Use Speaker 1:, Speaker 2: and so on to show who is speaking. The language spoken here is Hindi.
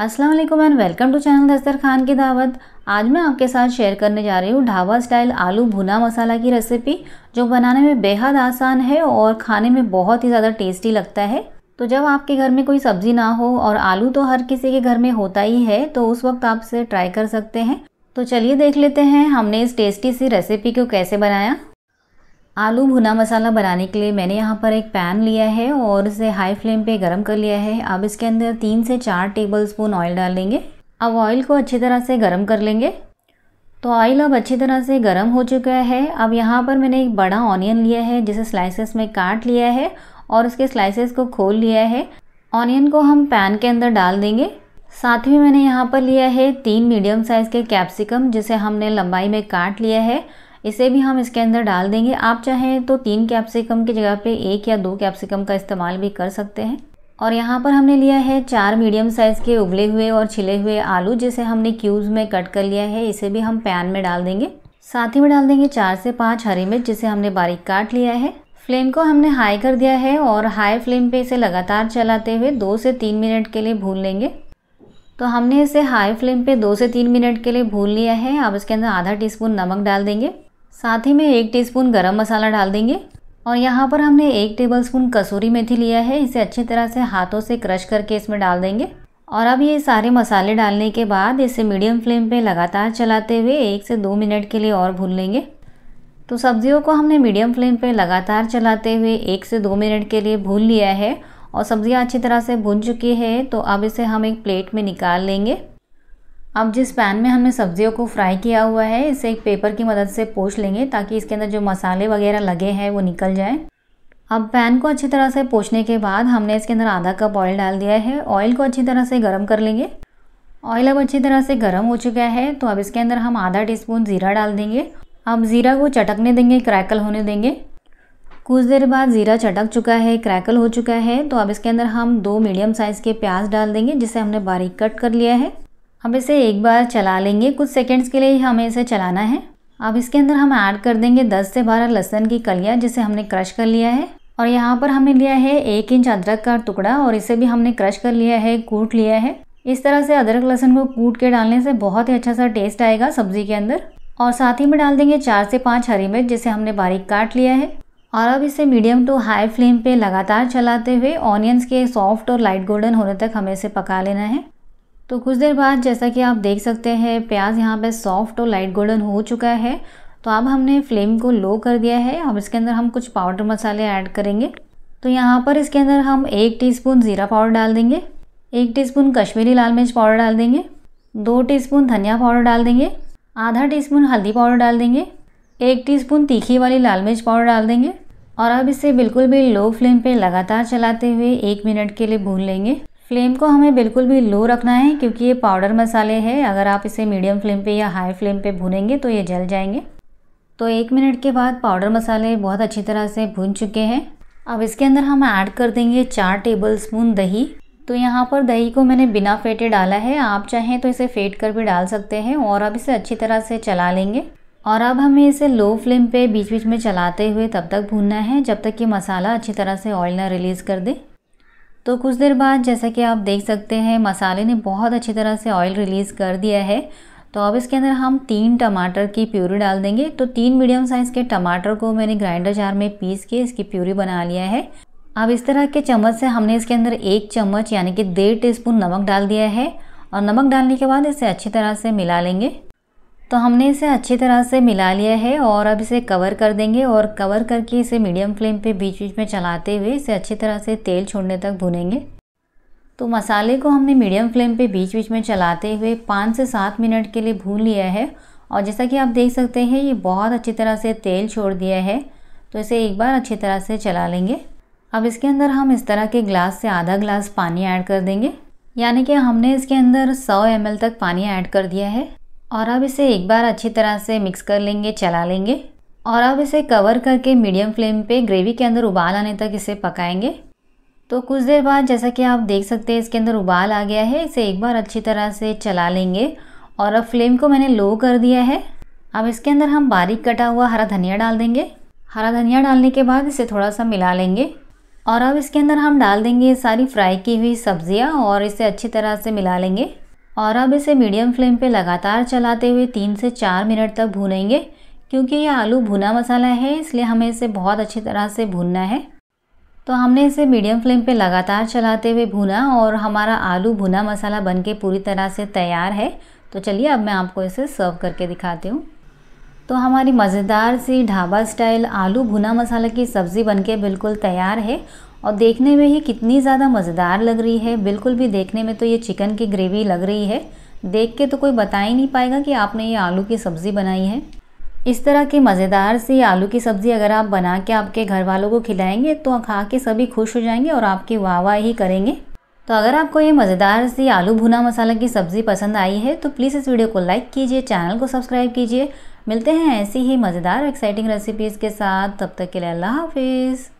Speaker 1: अस्सलाम वालेकुम एंड वेलकम टू चैनल दस्तर खान की दावत आज मैं आपके साथ शेयर करने जा रही हूँ ढाबा स्टाइल आलू भुना मसाला की रेसिपी जो बनाने में बेहद आसान है और खाने में बहुत ही ज़्यादा टेस्टी लगता है तो जब आपके घर में कोई सब्ज़ी ना हो और आलू तो हर किसी के घर में होता ही है तो उस वक्त आप इसे ट्राई कर सकते हैं तो चलिए देख लेते हैं हमने इस टेस्टी सी रेसिपी को कैसे बनाया आलू भुना मसाला बनाने के लिए मैंने यहाँ पर एक पैन लिया है और इसे हाई फ्लेम पे गरम कर लिया है अब इसके अंदर तीन से चार टेबल स्पून ऑयल डाल देंगे अब ऑयल को अच्छी तरह से गर्म कर लेंगे तो ऑयल अब अच्छी तरह से गर्म हो चुका है अब यहाँ पर मैंने एक बड़ा ऑनियन लिया है जिसे स्लाइसेस में काट लिया है और उसके स्लाइसेस को खोल लिया है ऑनियन को हम पैन के अंदर डाल देंगे साथ में मैंने यहाँ पर लिया है तीन मीडियम साइज़ के कैप्सिकम जिसे हमने लंबाई में काट लिया है इसे भी हम इसके अंदर डाल देंगे आप चाहें तो तीन कैप्सिकम की जगह पे एक या दो कैप्सिकम का इस्तेमाल भी कर सकते हैं और यहाँ पर हमने लिया है चार मीडियम साइज़ के उबले हुए और छिले हुए आलू जिसे हमने क्यूब्स में कट कर लिया है इसे भी हम पैन में डाल देंगे साथ ही में डाल देंगे चार से पाँच हरी मिर्च जिसे हमने बारीक काट लिया है फ्लेम को हमने हाई कर दिया है और हाई फ्लेम पे इसे लगातार चलाते हुए दो से तीन मिनट के लिए भून लेंगे तो हमने इसे हाई फ्लेम पे दो से तीन मिनट के लिए भून लिया है अब इसके अंदर आधा टीस्पून नमक डाल देंगे साथ ही में एक टीस्पून गरम मसाला डाल देंगे और यहाँ पर हमने एक टेबलस्पून कसूरी मेथी लिया है इसे अच्छी तरह से हाथों से क्रश करके इसमें डाल देंगे और अब ये सारे मसाले डालने के बाद इसे मीडियम फ्लेम पे लगातार चलाते हुए एक से दो मिनट के लिए और भून लेंगे तो सब्जियों को हमने मीडियम फ्लेम पे लगातार चलाते हुए एक से दो मिनट के लिए भून लिया है और सब्ज़ियाँ अच्छी तरह से भून चुकी है तो अब इसे हम एक प्लेट में निकाल लेंगे अब जिस पैन में हमने सब्जियों को फ्राई किया हुआ है इसे एक पेपर की मदद से पोछ लेंगे ताकि इसके अंदर जो मसाले वगैरह लगे हैं वो निकल जाए अब पैन को अच्छी तरह से पोछने के बाद हमने इसके अंदर आधा कप ऑयल डाल दिया है ऑयल को अच्छी तरह से गर्म कर लेंगे ऑयल अब अच्छी तरह से गर्म हो चुका है तो अब इसके अंदर हम आधा टीस्पून ज़ीरा डाल देंगे अब ज़ीरा को चटकने देंगे क्रैकल होने देंगे कुछ देर बाद ज़ीरा चटक चुका है क्रैकल हो चुका है तो अब इसके अंदर हम दो मीडियम साइज़ के प्याज डाल देंगे जिसे हमने बारीक कट कर लिया है हम इसे एक बार चला लेंगे कुछ सेकेंड्स के लिए हमें इसे चलाना है अब इसके अंदर हम ऐड कर देंगे 10 से 12 लहसन की कलियाँ जिसे हमने क्रश कर लिया है और यहाँ पर हमने लिया है एक इंच अदरक का टुकड़ा और इसे भी हमने क्रश कर लिया है कूट लिया है इस तरह से अदरक लहसन को कूट के डालने से बहुत ही अच्छा सा टेस्ट आएगा सब्जी के अंदर और साथ ही में डाल देंगे चार से पाँच हरी मिर्च जिसे हमने बारीक काट लिया है और अब इसे मीडियम टू हाई फ्लेम पे लगातार चलाते हुए ऑनियंस के सॉफ्ट और लाइट गोल्डन होने तक हमें इसे पका लेना है तो कुछ देर बाद जैसा कि आप देख सकते हैं प्याज यहाँ पे सॉफ्ट और लाइट गोल्डन हो चुका है तो अब हमने फ्लेम को लो कर दिया है अब इसके अंदर हम कुछ पाउडर मसाले ऐड करेंगे तो यहाँ पर इसके अंदर हम एक टीस्पून ज़ीरा पाउडर डाल देंगे एक टीस्पून कश्मीरी लाल मिर्च पाउडर डाल देंगे दो टीस्पून धनिया पाउडर डाल देंगे आधा टीस्पून हल्दी पाउडर डाल देंगे एक टीस्पून तीखी वाली लाल मिर्च पाउडर डाल देंगे और अब इसे बिल्कुल भी लो फ्लेम पे लगातार चलाते हुए एक मिनट के लिए भून लेंगे फ्लेम को हमें बिल्कुल भी लो रखना है क्योंकि ये पाउडर मसाले है अगर आप इसे मीडियम फ्लेम पे या हाई फ्लेम पे भूनेंगे तो ये जल जाएंगे तो एक मिनट के बाद पाउडर मसाले बहुत अच्छी तरह से भून चुके हैं अब इसके अंदर हम ऐड कर देंगे चार टेबल स्पून दही तो यहाँ पर दही को मैंने बिना फेटे डाला है आप चाहें तो इसे फेंट कर भी डाल सकते हैं और अब इसे अच्छी तरह से चला लेंगे और अब हमें इसे लो फ्लेम पे बीच बीच में चलाते हुए तब तक भूनना है जब तक कि मसाला अच्छी तरह से ऑयल ना रिलीज़ कर दे तो कुछ देर बाद जैसा कि आप देख सकते हैं मसाले ने बहुत अच्छी तरह से ऑयल रिलीज़ कर दिया है तो अब इसके अंदर हम तीन टमाटर की प्यूरी डाल देंगे तो तीन मीडियम साइज़ के टमाटर को मैंने ग्राइंडर जार में पीस के इसकी प्यूरी बना लिया है अब इस तरह के चम्मच से हमने इसके अंदर एक चम्मच यानी कि डेढ़ टीस्पून नमक डाल दिया है और नमक डालने के बाद इसे अच्छी तरह से मिला लेंगे तो हमने इसे अच्छी तरह से मिला लिया है और अब इसे कवर कर देंगे और कवर करके इसे मीडियम फ्लेम पे बीच बीच में चलाते हुए इसे अच्छी तरह से तेल छोड़ने तक भुनेंगे तो मसाले को हमने मीडियम फ्लेम पे बीच बीच में चलाते हुए पाँच से सात मिनट के लिए भून लिया है और जैसा कि आप देख सकते हैं ये बहुत अच्छी तरह से तेल छोड़ दिया है तो इसे एक बार अच्छी तरह से चला लेंगे अब इसके अंदर हम इस तरह के ग्लास से आधा ग्लास पानी ऐड कर देंगे यानी कि हमने इसके अंदर 100 ml तक पानी ऐड कर दिया है और अब इसे एक बार अच्छी तरह से मिक्स कर लेंगे चला लेंगे और अब इसे कवर करके मीडियम फ्लेम पे ग्रेवी के अंदर उबाल आने तक इसे पकाएंगे तो कुछ देर बाद जैसा कि आप देख सकते हैं इसके अंदर उबाल आ गया है इसे एक बार अच्छी तरह से चला लेंगे और अब फ्लेम को मैंने लो कर दिया है अब इसके अंदर हम बारीक कटा हुआ हरा धनिया डाल देंगे हरा धनिया डालने के बाद इसे थोड़ा सा मिला लेंगे और अब इसके अंदर हम डाल देंगे सारी फ्राई की हुई सब्जियाँ और इसे अच्छी तरह से मिला लेंगे और अब इसे मीडियम फ्लेम पे लगातार चलाते हुए तीन से चार मिनट तक भूनेंगे क्योंकि ये आलू भुना मसाला है इसलिए हमें इसे बहुत अच्छी तरह से भूनना है तो हमने इसे मीडियम फ्लेम पे लगातार चलाते हुए भुना और हमारा आलू भुना मसाला बनके पूरी तरह से तैयार है तो चलिए अब मैं आपको इसे सर्व करके दिखाती हूँ तो हमारी मज़ेदार सी ढाबा स्टाइल आलू भुना मसाला की सब्ज़ी बनके बिल्कुल तैयार है और देखने में ही कितनी ज़्यादा मज़ेदार लग रही है बिल्कुल भी देखने में तो ये चिकन की ग्रेवी लग रही है देख के तो कोई बता ही नहीं पाएगा कि आपने ये आलू की सब्ज़ी बनाई है इस तरह की मज़ेदार सी आलू की सब्ज़ी अगर आप बना के आपके घर वालों को खिलाएंगे तो खा के सभी खुश हो जाएंगे और आपकी वाह वाह ही करेंगे तो अगर आपको ये मज़ेदार सी आलू भुना मसाला की सब्ज़ी पसंद आई है तो प्लीज़ इस वीडियो को लाइक कीजिए चैनल को सब्सक्राइब कीजिए मिलते हैं ऐसी ही मज़ेदार एक्साइटिंग रेसिपीज़ के साथ तब तक के लिए अल्लाह हाफिज़